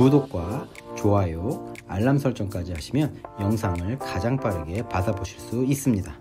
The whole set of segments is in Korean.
구독과 좋아요, 알람 설정까지 하시면 영상을 가장 빠르게 받아보실 수 있습니다.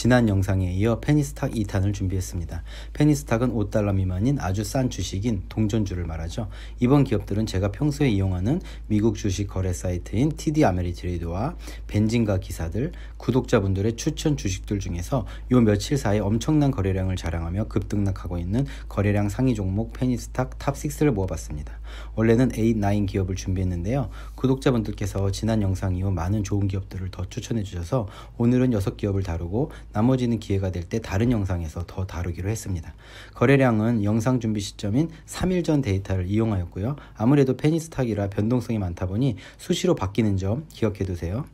지난 영상에 이어 페니스탁 2탄을 준비했습니다. 페니스탁은 5달러 미만인 아주 싼 주식인 동전주를 말하죠. 이번 기업들은 제가 평소에 이용하는 미국 주식 거래 사이트인 TD 아메리트레이드와 벤진과 기사들, 구독자분들의 추천 주식들 중에서 요 며칠 사이 엄청난 거래량을 자랑하며 급등락하고 있는 거래량 상위 종목 페니스탁 탑6를 모아봤습니다. 원래는 a 9 기업을 준비했는데요. 구독자분들께서 지난 영상 이후 많은 좋은 기업들을 더 추천해 주셔서 오늘은 6기업을 다루고 나머지는 기회가 될 때 다른 영상에서 더 다루기로 했습니다. 거래량은 영상 준비 시점인 3일 전 데이터를 이용하였고요. 아무래도 페니스탁이라 변동성이 많다 보니 수시로 바뀌는 점 기억해 두세요.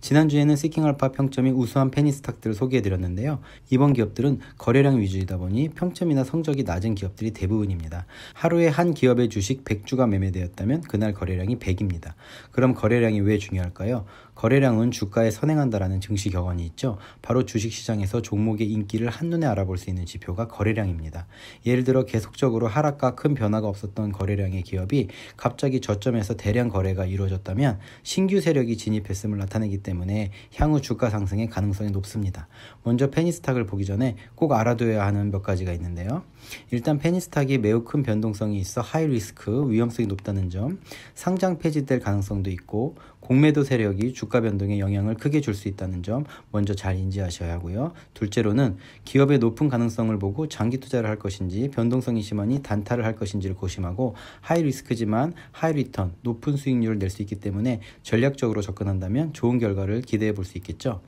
지난주에는 시킹알파 평점이 우수한 페니스탁들을 소개해드렸는데요. 이번 기업들은 거래량 위주이다 보니 평점이나 성적이 낮은 기업들이 대부분입니다. 하루에 한 기업의 주식 100주가 매매되었다면 그날 거래량이 100입니다. 그럼 거래량이 왜 중요할까요? 거래량은 주가에 선행한다라는 증시 격언이 있죠. 바로 주식시장에서 종목의 인기를 한눈에 알아볼 수 있는 지표가 거래량입니다. 예를 들어 계속적으로 하락과 큰 변화가 없었던 거래량의 기업이 갑자기 저점에서 대량 거래가 이루어졌다면 신규 세력이 진입했음을 나타내기 때문에 향후 주가 상승의 가능성이 높습니다. 먼저 페니스탁을 보기 전에 꼭 알아둬야 하는 몇 가지가 있는데요. 일단 페니스탁이 매우 큰 변동성이 있어 하이 리스크 위험성이 높다는 점, 상장 폐지될 가능성도 있고 공매도 세력이 주가 변동에 영향을 크게 줄 수 있다는 점 먼저 잘 인지하셔야 하고요. 둘째로는 기업의 높은 가능성을 보고 장기 투자를 할 것인지 변동성이 심하니 단타를 할 것인지를 고심하고 하이 리스크지만 하이 리턴, 높은 수익률을 낼 수 있기 때문에 전략적으로 접근한다면 좋은 결과를 기대해 볼 수 있겠죠.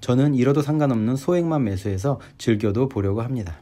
저는 이러도 상관없는 소액만 매수해서 즐겨도 보려고 합니다.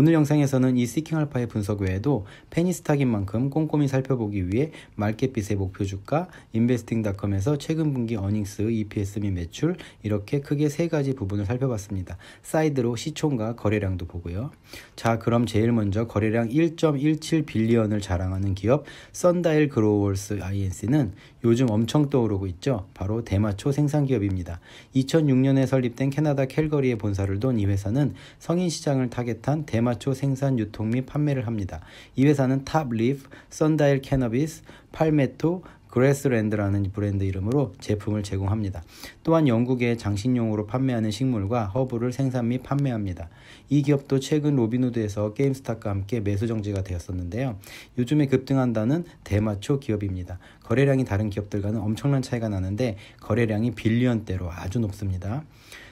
오늘 영상에서는 이 시킹 알파의 분석 외에도 페니 스탁인 만큼 꼼꼼히 살펴보기 위해 마켓빛의 목표 주가, 인베스팅닷컴에서 최근 분기 어닝스, EPS 및 매출 이렇게 크게 세 가지 부분을 살펴봤습니다. 사이드로 시총과 거래량도 보고요. 자, 그럼 제일 먼저 거래량 1.17 빌리언을 자랑하는 기업 썬다일 그로월스 INC는 요즘 엄청 떠오르고 있죠. 바로 대마초 생산 기업입니다. 2006년에 설립된 캐나다 캘거리에 본사를 둔 이 회사는 성인 시장을 타겟한 대마 발맞춰 생산, 유통 및 판매를 합니다. 이 회사는 탑리프, 썬다일 캐너비스, 팔메토, 그레스랜드라는 브랜드 이름으로 제품을 제공합니다. 또한 영국에 장식용으로 판매하는 식물과 허브를 생산 및 판매합니다. 이 기업도 최근 로비노드에서 게임스탑과 함께 매수 정지가 되었었는데요. 요즘에 급등한다는 대마초 기업입니다. 거래량이 다른 기업들과는 엄청난 차이가 나는데 거래량이 빌리언대로 아주 높습니다.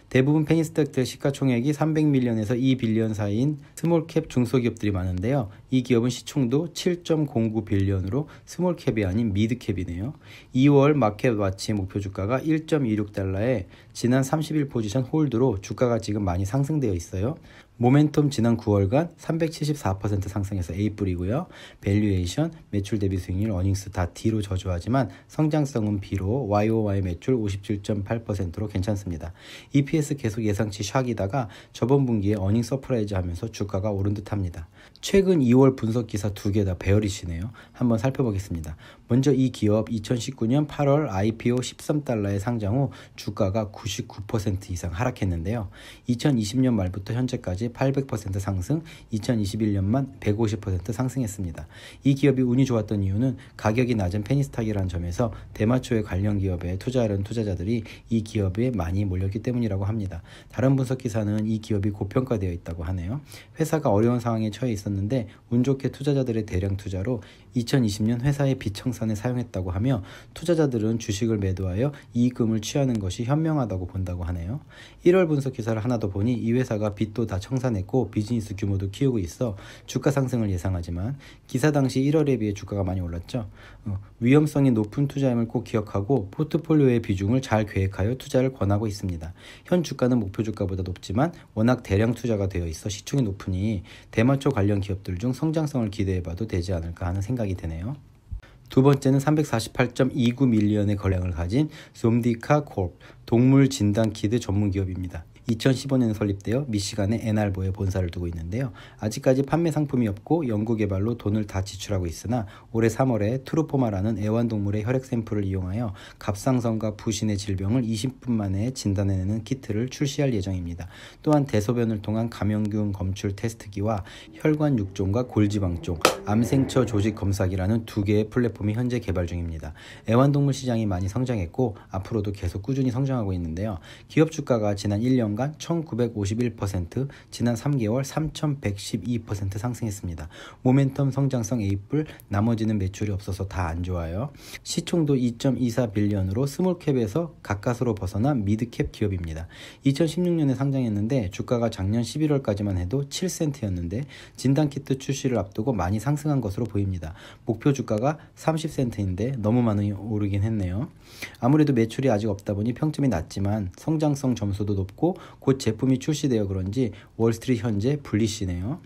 대부분 페니스닥들 시가총액이 300밀리언에서 2빌리언 사이인 스몰캡 중소기업들이 많은데요. 이 기업은 시총도 7.09빌리언으로 스몰캡이 아닌 미드캡이네요. 2월 마켓 와치 목표 주가가 1.26달러에 지난 30일 포지션 홀드로 주가가 지금 많이 상승되어 있어요. 모멘텀 지난 9월간 374% 상승해서 A뿔이고요. 밸류에이션, 매출 대비 수익률, 어닝스 다 D로 저조하지만 성장성은 B로 YOY 매출 57.8%로 괜찮습니다. EPS 계속 예상치 샥이다가 저번 분기에 어닝 서프라이즈 하면서 주가가 오른 듯합니다. 최근 2월 분석 기사 두 개다 배어리시네요. 한번 살펴보겠습니다. 먼저 이 기업 2019년 8월 IPO 13달러에 상장 후 주가가 99% 이상 하락했는데요. 2020년 말부터 현재까지 800% 상승, 2021년만 150% 상승했습니다. 이 기업이 운이 좋았던 이유는 가격이 낮은 페니스타이라는 점에서 대마초의 관련 기업에 투자하는 려 투자자들이 이 기업에 많이 몰렸기 때문이라고 합니다. 다른 분석 기사는 이 기업이 고평가되어 있다고 하네요. 회사가 어려운 상황에 처해 있었는데 운 좋게 투자자들의 대량 투자로 2020년 회사의 비청산에 사용했다고 하며 투자자들은 주식을 매도하여 이익금을 취하는 것이 현명하다고 본다고 하네요. 1월 분석 기사를 하나 더 보니 이 회사가 빚도 다 청산했고 비즈니스 규모도 키우고 있어 주가 상승을 예상하지만 기사 당시 1월에 비해 주가가 많이 올랐죠. 어, 위험성이 높은 투자임을 꼭 기억하고 포트폴리오의 비중을 잘 계획하여 투자를 권하고 있습니다. 현 주가는 목표 주가보다 높지만 워낙 대량 투자가 되어 있어 시총이 높으니 대마초 관련 기업들 중 성장성을 기대해봐도 되지 않을까 하는 생각이 생각이 되네요. 두 번째는 348.29밀리언의 거량을 가진 솜디카 콜 동물 진단 키드 전문 기업입니다. 2015년 에 설립되어 미시간의 n 알보에 본사를 두고 있는데요. 아직까지 판매 상품이 없고 연구 개발로 돈을 다 지출하고 있으나 올해 3월에 트루포마라는 애완동물의 혈액 샘플을 이용하여 갑상선과 부신의 질병을 20분 만에 진단해내는 키트를 출시할 예정입니다. 또한 대소변을 통한 감염균 검출 테스트기와 혈관 6종과 골지방종, 암생처 조직 검사기라는 두 개의 플랫폼이 현재 개발 중입니다. 애완동물 시장이 많이 성장했고 앞으로도 계속 꾸준히 성장하고 있는데요. 기업 주가가 지난 1년 연간 1951%, 지난 3개월 3112% 상승했습니다. 모멘텀 성장성 에이플 나머지는 매출이 없어서 다 안 좋아요. 시총도 2.24빌리언으로 스몰캡에서 가까스로 벗어난 미드캡 기업입니다. 2016년에 상장했는데 주가가 작년 11월까지만 해도 7센트였는데 진단키트 출시를 앞두고 많이 상승한 것으로 보입니다. 목표 주가가 30센트인데 너무 많이 오르긴 했네요. 아무래도 매출이 아직 없다 보니 평점이 낮지만 성장성 점수도 높고 곧 제품이 출시되어 그런지 월스트리트 현재 불리시네요.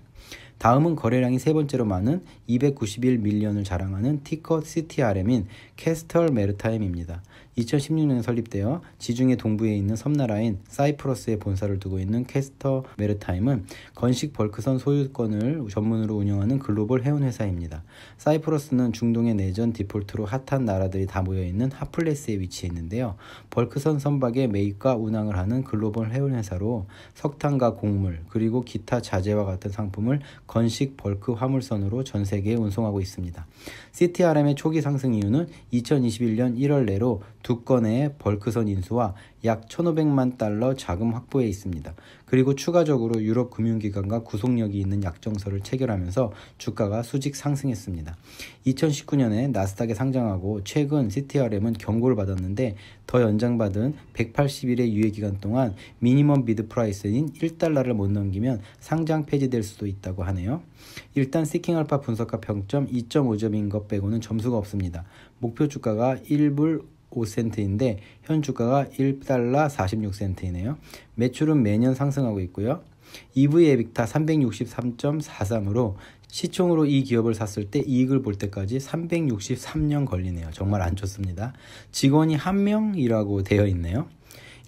다음은 거래량이 세 번째로 많은 291 밀리언을 자랑하는 티커 CTRM인 캐스털 메르타임입니다. 2016년에 설립되어 지중해 동부에 있는 섬나라인 사이프러스에 본사를 두고 있는 캐스터 메르타임은 건식 벌크선 소유권을 전문으로 운영하는 글로벌 해운 회사입니다. 사이프러스는 중동의 내전 디폴트로 핫한 나라들이 다 모여 있는 핫플레스에 위치해 있는데요. 벌크선 선박의 매입과 운항을 하는 글로벌 해운 회사로 석탄과 곡물 그리고 기타 자재와 같은 상품을 건식 벌크 화물선으로 전 세계에 운송하고 있습니다. CTRM의 초기 상승 이유는 2021년 1월 내로 두 건의 벌크선 인수와 약 1,500만 달러 자금 확보에 있습니다. 그리고 추가적으로 유럽 금융기관과 구속력이 있는 약정서를 체결하면서 주가가 수직 상승했습니다. 2019년에 나스닥에 상장하고 최근 CTRM은 경고를 받았는데 더 연장받은 180일의 유예기간 동안 미니멈 비드 프라이스인 1달러를 못 넘기면 상장 폐지될 수도 있다고 하네요. 일단 시킹 알파 분석가 평점 2.5점인 것 빼고는 점수가 없습니다. 목표 주가가 1불 5센트인데 현 주가가 1달러 46센트이네요. 매출은 매년 상승하고 있고요. EV 에빅타 363.43으로 시총으로 이 기업을 샀을 때 이익을 볼 때까지 363년 걸리네요. 정말 안 좋습니다. 직원이 한 명이라고 되어 있네요.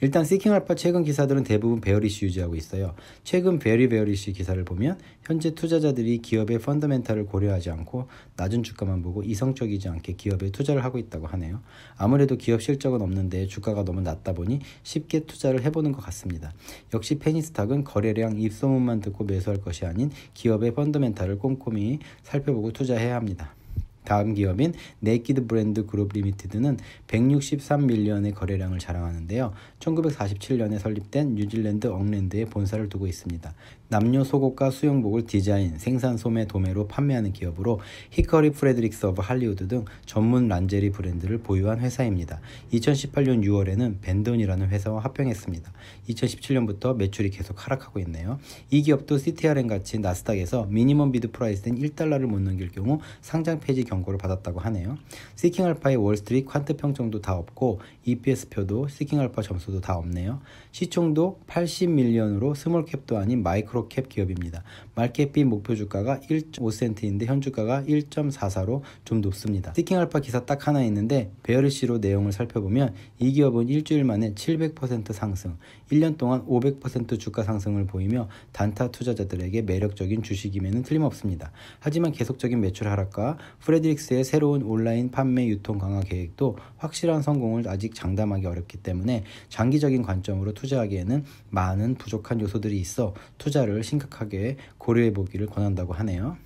일단 시킹 알파 최근 기사들은 대부분 베어리쉬 유지하고 있어요. 최근 베리 베어리쉬 기사를 보면 현재 투자자들이 기업의 펀더멘탈을 고려하지 않고 낮은 주가만 보고 이성적이지 않게 기업에 투자를 하고 있다고 하네요. 아무래도 기업 실적은 없는데 주가가 너무 낮다 보니 쉽게 투자를 해보는 것 같습니다. 역시 페니스탁은 거래량 입소문만 듣고 매수할 것이 아닌 기업의 펀더멘탈을 꼼꼼히 살펴보고 투자해야 합니다. 다음 기업인 네이키드 브랜드 그룹 리미티드는 163밀리언의 거래량을 자랑하는데요. 1947년에 설립된 뉴질랜드 억랜드에 본사를 두고 있습니다. 남녀 속옷과 수영복을 디자인, 생산, 소매, 도매로 판매하는 기업으로 히커리 프레드릭스 오브 할리우드 등 전문 란제리 브랜드를 보유한 회사입니다. 2018년 6월에는 벤돈이라는 회사와 합병했습니다. 2017년부터 매출이 계속 하락하고 있네요. 이 기업도 CTRN 같이 나스닥에서 미니멈 비드 프라이스된 1달러를 못 넘길 경우 상장 폐지 경고를 받았다고 하네요. 시킹 알파의 월스트리트 퀀트 평정도 다 없고 EPS 표도 시킹 알파 점수도 다 없네요. 시총도 80밀리언으로 스몰캡도 아닌 마이크로 마이크로캡 기업입니다. 마켓비 목표 주가가 1.5센트인데 현 주가가 1.44로 좀 높습니다. 스티 알파 기사 딱 하나 있는데 베어리시로 내용을 살펴보면 이 기업은 일주일 만에 700% 상승, 1년 동안 500% 주가 상승을 보이며 단타 투자자들에게 매력적인 주식임에는 틀림없습니다. 하지만 계속적인 매출 하락과 프레드릭스의 새로운 온라인 판매 유통 강화 계획도 확실한 성공을 아직 장담하기 어렵기 때문에 장기적인 관점으로 투자하기에는 많은 부족한 요소들이 있어 투자를 효과를 심각하게 고려해 보기를 권한다고 하네요.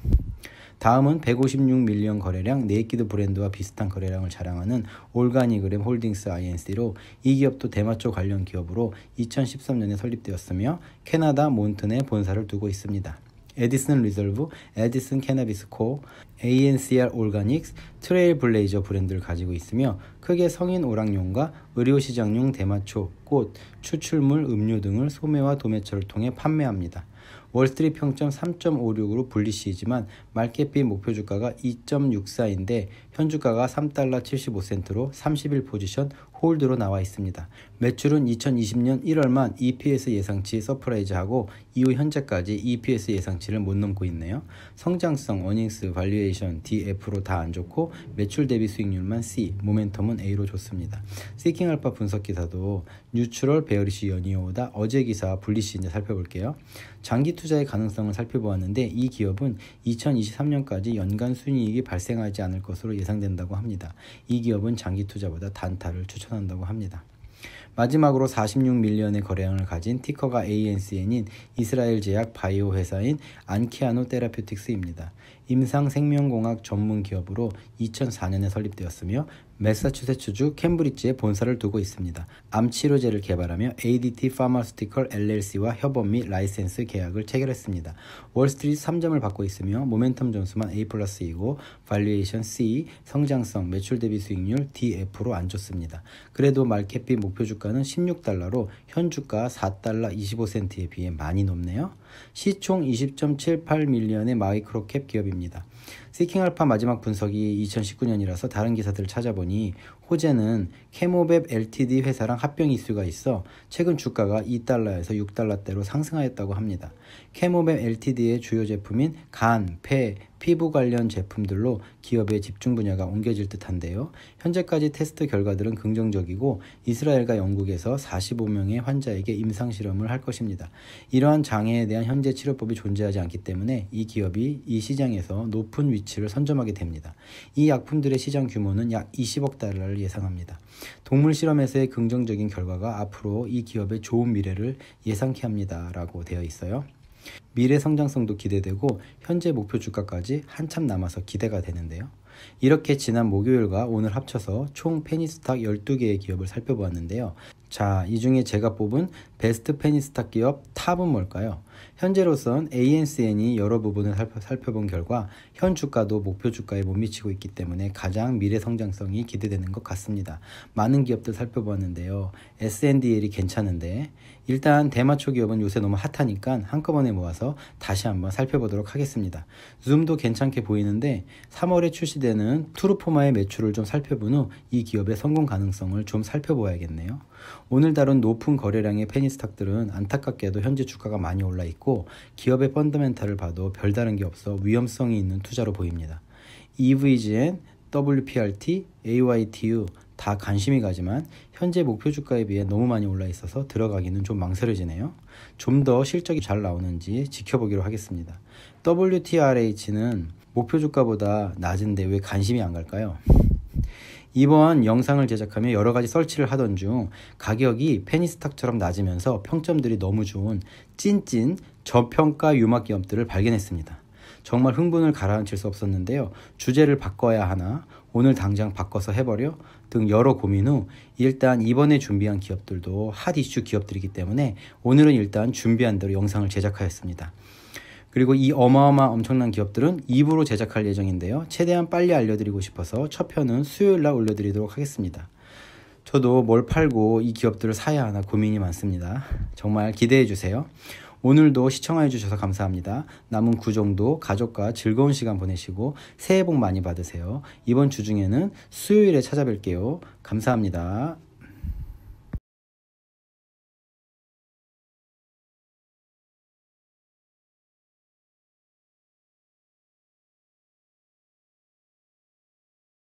다음은 156밀리언 거래량, 네이키드 브랜드와 비슷한 거래량을 자랑하는 올가니그램 홀딩스 INC로 이 기업도 대마 초 관련 기업으로 2013년에 설립되었으며 캐나다 몬튼에 본사를 두고 있습니다. 에디슨 리졸브, 에디슨 캐나비스코, ANCR 올가닉스, 트레일블레이저 브랜드를 가지고 있으며 크게 성인 오락용과 의료시장용 대마초, 꽃, 추출물, 음료 등을 소매와 도매처를 통해 판매합니다. 월스트리 평점 3.56으로 불리시이지만 말켓비 목표 주가가 2.64인데 현 주가가 3달러 75센트로 30일 포지션 홀드로 나와 있습니다. 매출은 2020년 1월만 EPS 예상치 서프라이즈하고 이후 현재까지 EPS 예상치를 못 넘고 있네요. 성장성, 어닝스, 발리에이션, DF로 다 안 좋고 매출 대비 수익률만 C, 모멘텀은 A로 줬습니다. 시킹 알파 분석 기사도 뉴트럴 베어리시 연이어오다 어제 기사와 리시 이제 살펴볼게요. 장기 투자의 가능성을 살펴보았는데 이 기업은 2023년까지 연간 순이익이 발생하지 않을 것으로 예상된다고 합니다. 이 기업은 장기 투자보다 단타를 추천한다고 합니다. 마지막으로 46밀리언의 거래량을 가진 티커가 ANCN인 이스라엘 제약 바이오 회사인 안키아노 테라퓨틱스입니다. 임상 생명공학 전문 기업으로 2004년에 설립되었으며 매사추세츠주 캠브리지에 본사를 두고 있습니다. 암 치료제를 개발하며 ADT 파마스티컬 LLC와 협업 및 라이센스 계약을 체결했습니다. 월스트리트 3점을 받고 있으며 모멘텀 점수만 A+이고 발리에이션 C, 성장성, 매출 대비 수익률 DF로 안 좋습니다. 그래도 말캐피 목표 주가는 16달러로 현 주가 4달러 25센트에 비해 많이 높네요. 시총 20.78밀리언의 마이크로캡 기업입니다. 시킹 알파 마지막 분석이 2019년이라서 다른 기사들을 찾아보니 호재는 캐모벳 LTD 회사랑 합병 이슈가 있어 최근 주가가 2달러에서 6달러대로 상승하였다고 합니다. 캐모벳 LTD의 주요 제품인 간, 폐, 피부 관련 제품들로 기업의 집중 분야가 옮겨질 듯한데요. 현재까지 테스트 결과들은 긍정적이고 이스라엘과 영국에서 45명의 환자에게 임상 실험을 할 것입니다. 이러한 장애에 대한 현재 치료법이 존재하지 않기 때문에 이 기업이 이 시장에서 높은 위치를 선점하게 됩니다. 이 약품들의 시장 규모는 약 20억 달러를 예상합니다. 동물 실험에서의 긍정적인 결과가 앞으로 이 기업의 좋은 미래를 예상케 합니다라고 되어 있어요. 미래 성장성도 기대되고 현재 목표 주가까지 한참 남아서 기대가 되는데요. 이렇게 지난 목요일과 오늘 합쳐서 총 페니스탁 12개의 기업을 살펴보았는데요. 자, 이 중에 제가 뽑은 베스트 페니스탁 기업 탑은 뭘까요? 현재로선 ANCN이 여러 부분을 살펴본 결과 현 주가도 목표 주가에 못 미치고 있기 때문에 가장 미래 성장성이 기대되는 것 같습니다. 많은 기업들 살펴보았는데요. SNDL이 괜찮은데 일단 대마초 기업은 요새 너무 핫하니까 한꺼번에 모아서 다시 한번 살펴보도록 하겠습니다. 줌도 괜찮게 보이는데 3월에 출시되는 투르포마의 매출을 좀 살펴본 후 이 기업의 성공 가능성을 좀 살펴보아야겠네요. 오늘 다룬 높은 거래량의 페니스탁들은 안타깝게도 현재 주가가 많이 올라 있고 기업의 펀더멘탈을 봐도 별다른 게 없어 위험성이 있는 투자로 보입니다. EVGN, WPRT, AYTU 다 관심이 가지만 현재 목표 주가에 비해 너무 많이 올라 있어서 들어가기는 좀 망설여지네요. 좀 더 실적이 잘 나오는지 지켜보기로 하겠습니다. WTRH는 목표 주가보다 낮은데 왜 관심이 안 갈까요? 이번 영상을 제작하며 여러 가지 설치를 하던 중 가격이 페니스탁처럼 낮으면서 평점들이 너무 좋은 찐찐 저평가 유막기업들을 발견했습니다. 정말 흥분을 가라앉힐 수 없었는데요. 주제를 바꿔야 하나, 오늘 당장 바꿔서 해버려 등 여러 고민 후 일단 이번에 준비한 기업들도 핫 이슈 기업들이기 때문에 오늘은 일단 준비한 대로 영상을 제작하였습니다. 그리고 이 어마어마 엄청난 기업들은 2부로 제작할 예정인데요. 최대한 빨리 알려드리고 싶어서 첫 편은 수요일 날 올려드리도록 하겠습니다. 저도 뭘 팔고 이 기업들을 사야 하나 고민이 많습니다. 정말 기대해 주세요. 오늘도 시청해 주셔서 감사합니다. 남은 구정도 가족과 즐거운 시간 보내시고 새해 복 많이 받으세요. 이번 주 중에는 수요일에 찾아뵐게요. 감사합니다.